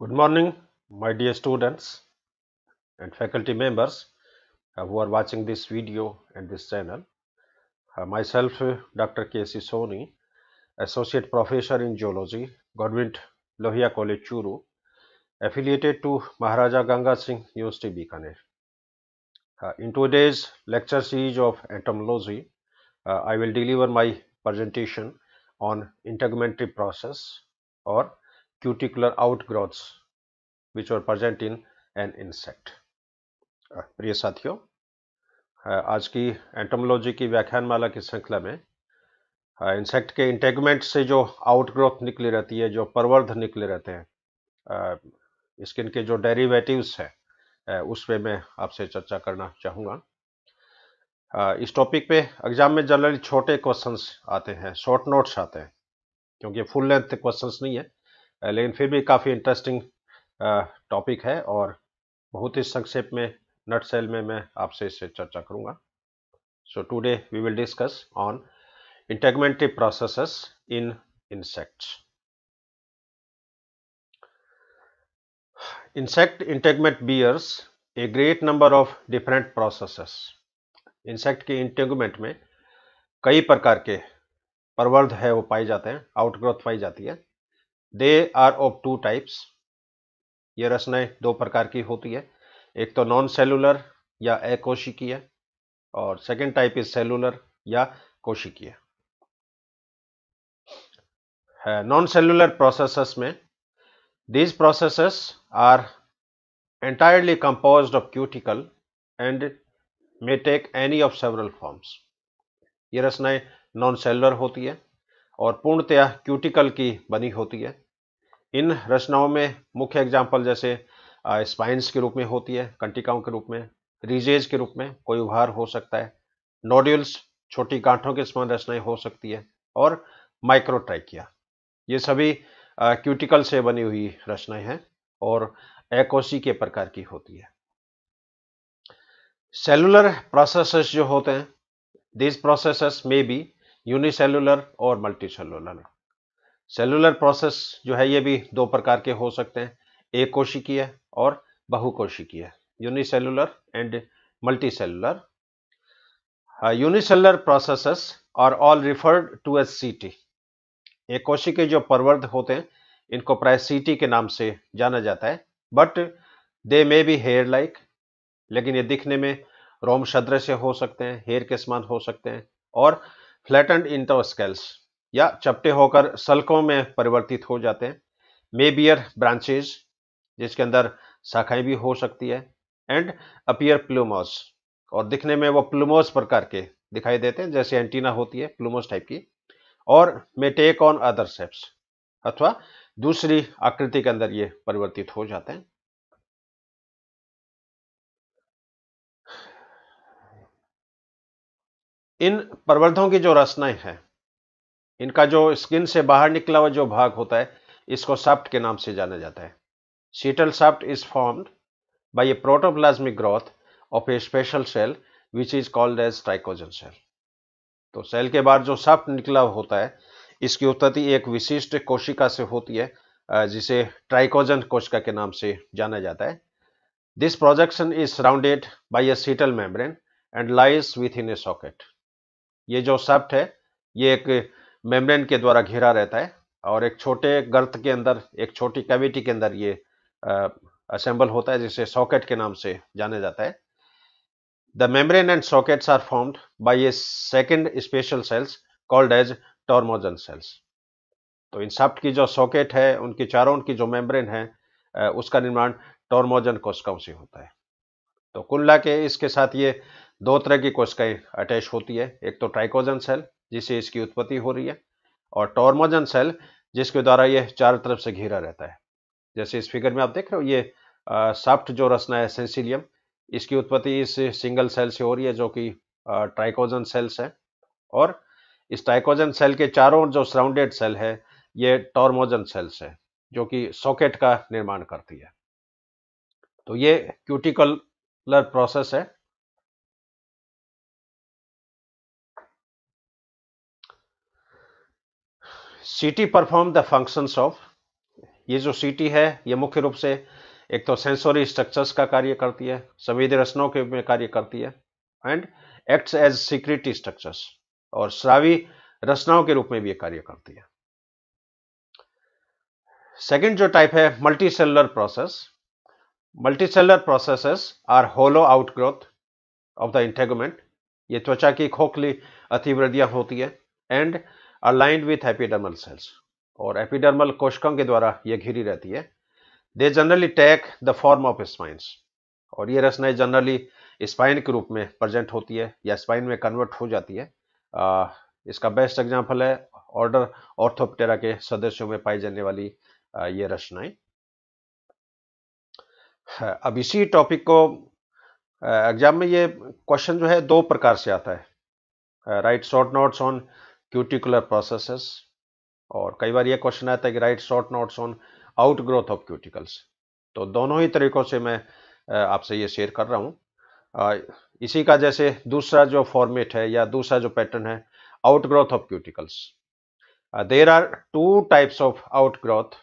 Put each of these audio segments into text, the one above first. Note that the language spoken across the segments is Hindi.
Good morning, my dear students and faculty members uh, who are watching this video and this channel. Uh, myself, uh, Dr. K.C. Soni, Associate Professor in Geology, Government Lohia College, Churu, affiliated to Maharaja Ganga Singh University, Bikaner. in today's lecture series of entomology, I will deliver my presentation on integumentary process or cuticular outgrowths which were present in an insect. प्रिय साथियों आज की एंटोमोलॉजी की व्याख्यान माला की श्रृंखला में इंसेक्ट के इंटेगमेंट से जो आउटग्रोथ निकली रहती है जो परवर्ध निकले रहते हैं स्किन के जो डेरिवेटिव्स है उस पर मैं आपसे चर्चा करना चाहूँगा इस टॉपिक पे एग्जाम में जनरली छोटे क्वेश्चंस आते हैं शॉर्ट नोट्स आते हैं क्योंकि फुल लेंथ क्वेश्चंस नहीं है लेकिन फिर भी काफ़ी इंटरेस्टिंग टॉपिक है और बहुत ही संक्षेप में नट सेल में मैं आपसे इससे चर्चा करूंगा so today we will discuss on integumentary process in insects insect integument bears a great number of different processes insect के इंटेगमेंट में कई प्रकार के प्रवर्ध है वो पाए जाते हैं आउटग्रोथ पाई जाती है they are of two types ये रचनाएं दो प्रकार की होती है एक तो नॉन सेलुलर या अकोशिकीय और सेकेंड टाइप इज सेलुलर या कोशिकीय नॉन सेलुलर प्रोसेसेस में these process are entirely compose of cuticle and may take any of several forms ये रचनाएं नॉन सेलुलर होती है और पूर्णतया क्यूटिकल की बनी होती है इन रचनाओं में मुख्य एग्जाम्पल जैसे स्पाइंस के रूप में होती है कंटिकाओं के रूप में रिजेज के रूप में कोई उभार हो सकता है नोड्यूल्स छोटी गांठों के समान रचनाएं हो सकती है और माइक्रोट्राइकिया ये सभी क्यूटिकल से बनी हुई रचनाएं हैं और एकोसी के प्रकार की होती है सेलुलर प्रोसेसेस जो होते हैं दिस प्रोसेसेस में बी यूनिसेलुलर और मल्टी सेलुलर सेलुलर प्रोसेस जो है ये भी दो प्रकार के हो सकते हैं एक कोशिकीय और बहुकोशिकीय unicellular and cellular unicellular processes are all referred to setae एक कोशिके जो परवर्ध होते हैं इनको प्राय सीटी के नाम से जाना जाता है but they may be hair like लेकिन ये दिखने में रोम सदृश हो सकते हैं हेयर के समान हो सकते हैं और फ्लैटन इंटोस्केल्स या चपटे होकर सलकों में परिवर्तित हो जाते हैं मे बियर ब्रांचेज जिसके अंदर शाखाएं भी हो सकती है एंड अपियर प्लूमोस और दिखने में वो प्लूमोस प्रकार के दिखाई देते हैं जैसे एंटीना होती है प्लूमोस टाइप की और may take on other shapes अथवा दूसरी आकृति के अंदर ये परिवर्तित हो जाते हैं इन प्रवर्धों की जो रचनाएं हैं इनका जो स्किन से बाहर निकला हुआ जो भाग होता है इसको साफ्ट के नाम से जाना जाता है setal shaft is formed by a protoplasmic growth of a special cell which is called as trichogen cell तो सेल के बाहर जो साफ्ट निकला होता है इसकी उत्पत्ति एक विशिष्ट कोशिका से होती है जिसे ट्राइकोजन कोशिका के नाम से जाना जाता है this projection is surrounded by a setal membrane and lies within a socket ये जो सप्ट है ये एक मेम्ब्रेन के द्वारा घिरा रहता है और एक छोटे गर्त के अंदर एक छोटी कैविटी के अंदर ये असेंबल होता है जिसे सॉकेट के नाम से जाना जाता है the membrane and sockets are formed by ये second special cells called as tormogen cells तो इन सब की जो सॉकेट है उनकी चारों की जो मेम्ब्रेन है उसका निर्माण टॉर्मोजन कोशिकाओं से होता है तो कुल्ला के इसके साथ ये दो तरह की कोशिकाएं अटैच होती है एक तो ट्राइकोजन सेल जिससे इसकी उत्पत्ति हो रही है और टॉर्मोजन सेल जिसके द्वारा यह चारों तरफ से घिरा रहता है जैसे इस फिगर में आप देख रहे हो ये सॉफ्ट जो रचना है सेंसिलियम इसकी उत्पत्ति इस सिंगल सेल से हो रही है जो कि ट्राइकोजन सेल्स है और इस ट्राइकोजन सेल के चारों जो सराउंडेड सेल है ये टॉर्मोजन सेल्स है जो कि सॉकेट का निर्माण करती है तो ये क्यूटिकलर प्रोसेस है सीटी परफॉर्म द फंक्शंस ऑफ ये जो सीटी है ये मुख्य रूप से एक तो सेंसोरी स्ट्रक्चर्स का कार्य करती है संविधि रचनाओं के में कार्य करती है and acts as secretory structures और श्रावी रचनाओं के रूप में भी ये कार्य करती है सेकेंड जो टाइप है multi cellular process multi cellular processes are hollow outgrowth of the integument ये त्वचा की खोखली अतिवृद्धियां होती है and aligned with epidermal cells और एपिडर्मल कोशिकाओं के द्वारा यह घिरी रहती है they generally take the form of spines और ये रचनाएं जनरली स्पाइन के रूप में प्रजेंट होती है या स्पाइन में कन्वर्ट हो जाती है आ, इसका बेस्ट एग्जाम्पल है ऑर्डर ऑर्थोप्टेरा के सदस्यों में पाई जाने वाली आ, ये रचनाएं हाँ, अब इसी टॉपिक को एग्जाम में ये क्वेश्चन जो है दो प्रकार से आता है write short notes on cuticular processes और कई बार ये क्वेश्चन आता है कि write short notes on outgrowth of cuticles तो दोनों ही तरीकों से मैं आपसे ये शेयर कर रहा हूँ इसी का जैसे दूसरा जो फॉर्मेट है या दूसरा जो पैटर्न है outgrowth of cuticles there are two types of outgrowth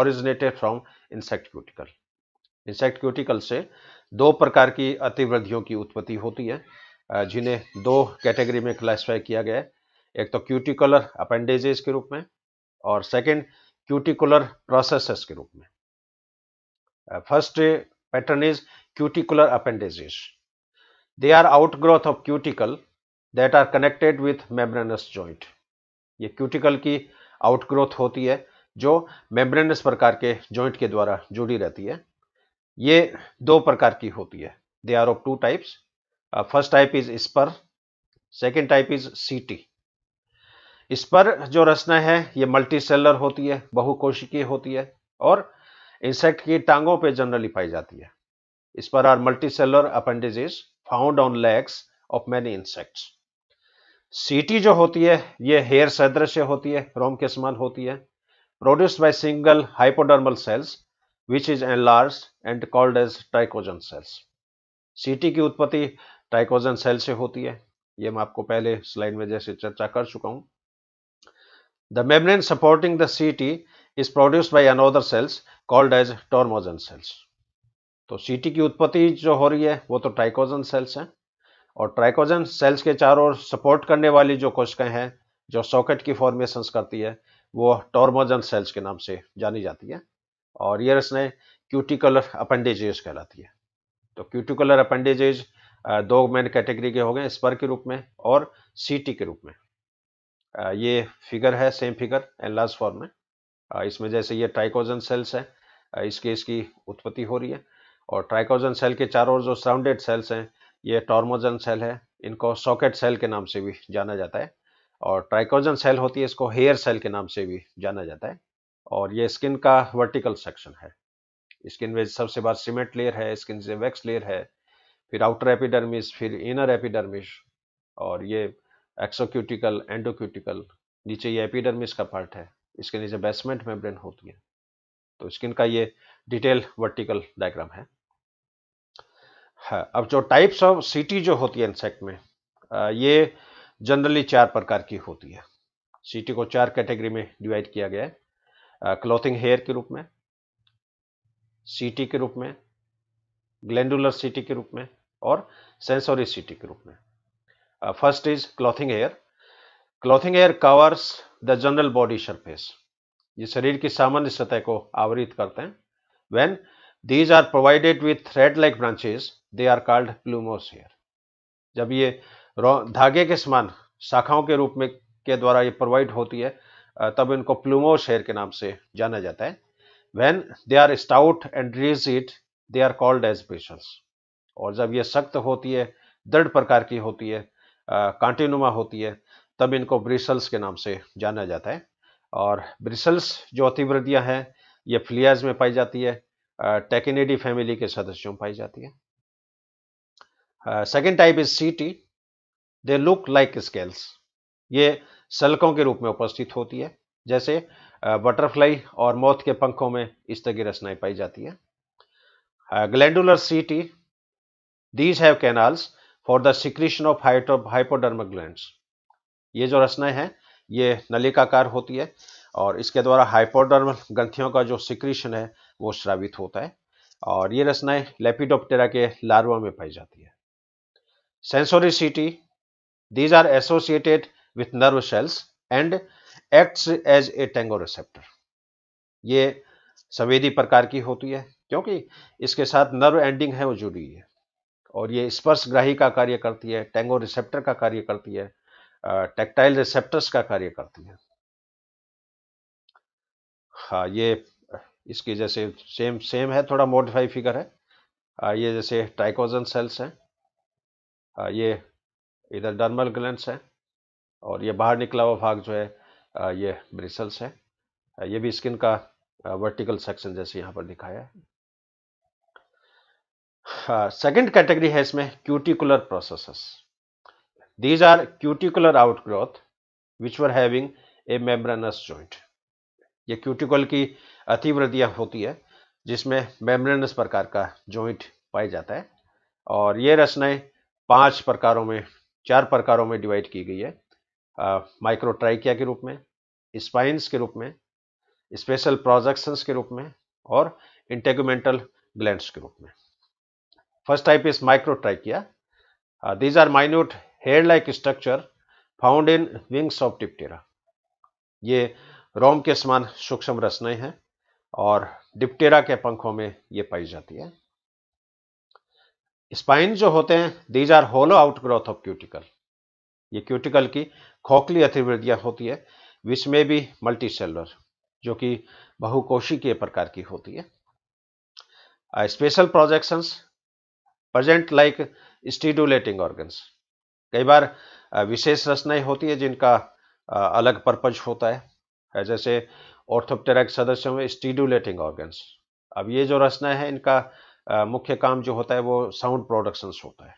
originated from insect cuticle insect cuticle से दो प्रकार की अतिवृद्धियों की उत्पत्ति होती है जिन्हें दो कैटेगरी में क्लासिफाई किया गया है एक तो क्यूटिकुलर अपेंडेजेस के रूप में और सेकंड क्यूटिकुलर प्रोसेसेस के रूप में first pattern is cuticular appendages they are outgrowth of cuticle that are connected with membranous joint ये क्यूटिकल की आउटग्रोथ होती है जो मेम्ब्रेनस प्रकार के जॉइंट के द्वारा जुड़ी रहती है ये दो प्रकार की होती है they are of two types first type is spur second type is setae इस पर जो रचना है ये मल्टी सेलर होती है बहुकोशिकीय होती है और इंसेक्ट की टांगों पे जनरली पाई जाती है इस पर are multi cellular appendages found on legs of many insects setae जो होती है ये हेयर सदृश होती है रोम के समान होती है produce by single hypodermal cells which is enlarge and called as trichogen cells setae की उत्पत्ति ट्राइकोजन सेल से होती है ये मैं आपको पहले स्लाइड में जैसे चर्चा कर चुका हूं The membrane supporting the CT is produced by another cells called as tormogen cells. तो CT की उत्पत्ति जो हो रही है वो तो ट्राइकोजन सेल्स हैं और ट्राइकोजन सेल्स के चारों ओर सपोर्ट करने वाली जो कोशिकाएं हैं जो सॉकेट की फॉर्मेशंस करती है वो टॉर्मोजन सेल्स के नाम से जानी जाती है और ये रचनाएं क्यूटिकुलर अपेंडेजेज कहलाती है तो क्यूटिकुलर अपेंडेजेज दो मेन कैटेगरी के हो गए स्पर के रूप में और सीटी के रूप में ये फिगर है सेम फिगर एनलार्ज फॉर्म में इसमें जैसे ये ट्राइकोजन सेल्स है इसके इसकी उत्पत्ति हो रही है और ट्राइकोजन सेल के चारों ओर जो सराउंडेड सेल्स हैं ये टॉर्मोजन सेल है इनको सॉकेट सेल के नाम से भी जाना जाता है और ट्राइकोजन सेल होती है इसको हेयर सेल के नाम से भी जाना जाता है और ये स्किन का वर्टिकल सेक्शन है स्किन में सबसे बाद सीमेंट लेयर है स्किन से वैक्स लेयर है फिर आउटर एपिडर्मिस फिर इनर एपिडर्मिस और ये एक्सोक्यूटिकल एंडोक्यूटिकल नीचे ये एपिडर्मिस का पार्ट है इसके नीचे बेसमेंट मेम्ब्रेन होती है तो स्किन का ये डिटेल वर्टिकल डायग्राम है हाँ, अब जो टाइप्स ऑफ सीटी जो होती है इंसेक्ट में ये जनरली चार प्रकार की होती है सीटी को चार कैटेगरी में डिवाइड किया गया है क्लोथिंग हेयर के रूप में सीटी के रूप में ग्लैंडुलर सीटी के रूप में और सेंसोरी सीटी के रूप में Uh, first is clothing hair. Clothing hair covers the general body surface ये शरीर की सामान्य सतह को आवृत करते हैं when these are provided with thread like branches they are called plumose hair जब ये धागे के समान शाखाओं के रूप में के द्वारा ये प्रोवाइड होती है uh, तब इनको प्लूमोस हेयर के नाम से जाना जाता है when they are stout and rigid they are called as पेशल्स और जब ये सख्त होती है दृढ़ प्रकार की होती है कॉन्टिनुमा होती है तब इनको ब्रिसल्स के नाम से जाना जाता है और ब्रिसल्स जो अतिवृद्धियाँ हैं ये फ्लियाज में पाई जाती है टेकिनेडी फैमिली के सदस्यों में पाई जाती है second type is setae they look like scales ये सलकों के रूप में उपस्थित होती है जैसे बटरफ्लाई और मौत के पंखों में इस तरह की रचनाएं पाई जाती है glandular setae these have canals for the secretion of hypodermal gland ये जो रचनाएं हैं ये नलिकाकार होती है और इसके द्वारा हाइपोडर्मल ग्रंथियों का जो सिक्रीशन है वो श्रावित होता है और ये रचनाएं लेपिडोप्टेरा के लार्वा में पाई जाती है setae these are associated with nerve cells and acts as a tango receptor ये संवेदी प्रकार की होती है क्योंकि इसके साथ नर्व एंडिंग है वो जुड़ी है और ये स्पर्श ग्राही का कार्य करती है टेंगो रिसेप्टर का कार्य करती है टेक्टाइल रिसेप्टर्स का कार्य करती है हाँ ये इसकी जैसे सेम सेम है थोड़ा मोडिफाई फिगर है आ, ये जैसे ट्राइकोजन सेल्स हैं ये इधर डर्मल ग्लैंड हैं और ये बाहर निकला हुआ भाग जो है आ, ये ब्रिसल्स है ये भी स्किन का वर्टिकल सेक्शन जैसे यहाँ पर दिखाया है सेकेंड कैटेगरी है इसमें cuticular process these are cuticular outgrowth which were having a membranous joint ये क्यूटिकल की अतिवृद्धियाँ होती है जिसमें मेम्ब्रेनस प्रकार का जॉइंट पाया जाता है और ये रचनाएं पांच प्रकारों में चार प्रकारों में डिवाइड की गई है माइक्रोट्राइकिया के रूप में स्पाइंस के रूप में स्पेशल प्रोजेक्शंस के रूप में और इंटेगोमेंटल ग्लैंड्स के रूप में First type is microtrachea. Uh, these are minute hair-like structure found in wings of diptera. ये रोम के समान सूक्ष्म रचनाएं हैं और डिप्टेरा के पंखों में ये पाई जाती है स्पाइन जो होते हैं these are hollow outgrowth of cuticle ये क्यूटिकल की खोखली अतिवृद्धियां होती है विसमें भी मल्टी सेलर जो कि बहुकोशी के प्रकार की होती है special projections present like stridulating organs कई बार विशेष रचनाएं होती है जिनका अलग पर्पज होता है जैसे ऑर्थोप्टेरा सदस्यों में स्टीडुलेटिंग ऑर्गन्स अब ये जो रचनाएं हैं इनका मुख्य काम जो होता है वो साउंड प्रोडक्शंस होता है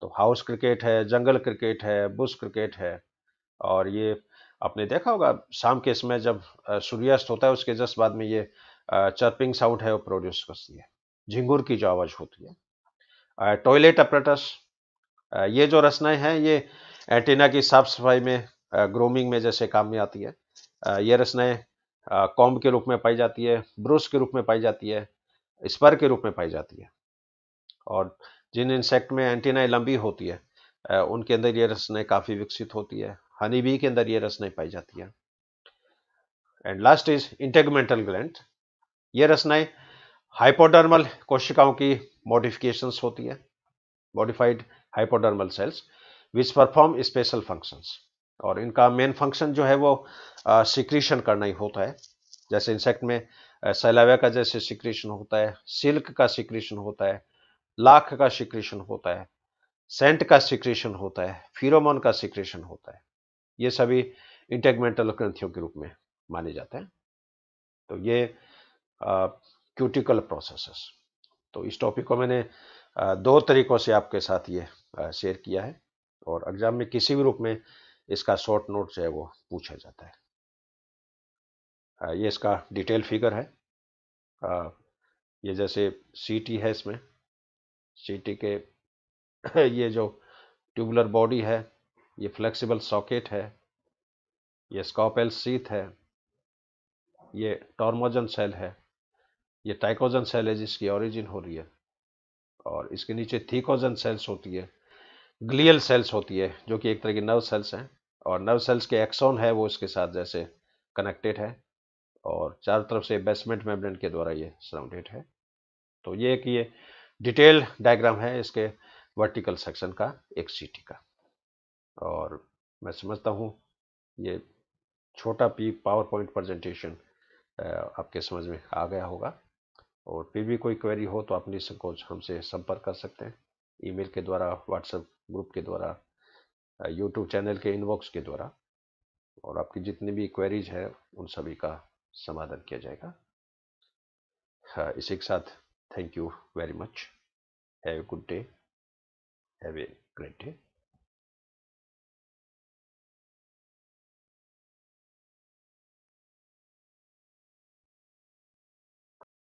तो हाउस क्रिकेट है जंगल क्रिकेट है बुश क्रिकेट है और ये आपने देखा होगा शाम के समय जब सूर्यास्त होता है उसके जस्ट बाद में ये चर्पिंग साउंड है वो प्रोड्यूस करती है झिंगुर की जो आवाज़ होती है टॉयलेट अपरेटस ये जो रचनाएं हैं ये एंटीना की साफ सफाई में ग्रोमिंग में जैसे काम में आती है ये रचनाएं कॉम्ब के रूप में पाई जाती है ब्रूस के रूप में पाई जाती है स्पर के रूप में पाई जाती है और जिन इंसेक्ट में एंटीनाएं लंबी होती है उनके अंदर ये रचनाएं काफ़ी विकसित होती है हनी बी के अंदर ये रचनाएं पाई जाती है and last is integumental gland ये रचनाएं हाइपोडर्मल कोशिकाओं की मॉडिफिकेशंस होती है modified hypodermal cells which perform special functions और इनका मेन फंक्शन जो है वो सिक्रीशन करना ही होता है जैसे इंसेक्ट में सैलावे का जैसे सिक्रीशन होता है सिल्क का सिक्रीशन होता है लाख का सिक्रीशन होता है सेंट का सिक्रीशन होता है फिरोमोन का सिक्रीशन होता है ये सभी इंटेगमेंटल ग्रंथियों के रूप में माने जाते हैं तो ये क्यूटिकल प्रोसेसेस तो इस टॉपिक को मैंने दो तरीक़ों से आपके साथ ये शेयर किया है और एग्ज़ाम में किसी भी रूप में इसका शॉर्ट नोट जो है वो पूछा जाता है ये इसका डिटेल फिगर है ये जैसे सीटी है इसमें सीटी के ये जो ट्यूबुलर बॉडी है ये फ्लेक्सिबल सॉकेट है ये स्कॉपेल सीथ है ये टॉर्मोजन सेल है ये टाइकोजन सेल है जिसकी ओरिजिन हो रही है और इसके नीचे थीकोजन सेल्स होती है ग्लियल सेल्स होती है जो कि एक तरह की नर्व सेल्स हैं और नर्व सेल्स के एक्सोन है वो इसके साथ जैसे कनेक्टेड है और चारों तरफ से बेसमेंट मेम्ब्रेन के द्वारा ये सराउंडेड है तो ये कि ये डिटेल्ड डायग्राम है इसके वर्टिकल सेक्शन का एक सीटी का और मैं समझता हूँ ये छोटा पी पावर पॉइंट प्रजेंटेशन आपके समझ में आ गया होगा और फिर भी कोई क्वेरी हो तो आप निसंकोच हमसे संपर्क कर सकते हैं ईमेल के द्वारा व्हाट्सएप ग्रुप के द्वारा यूट्यूब चैनल के इनबॉक्स के द्वारा और आपकी जितनी भी क्वेरीज हैं उन सभी का समाधान किया जाएगा हाँ इसी के साथ thank you very much have a good day have a great day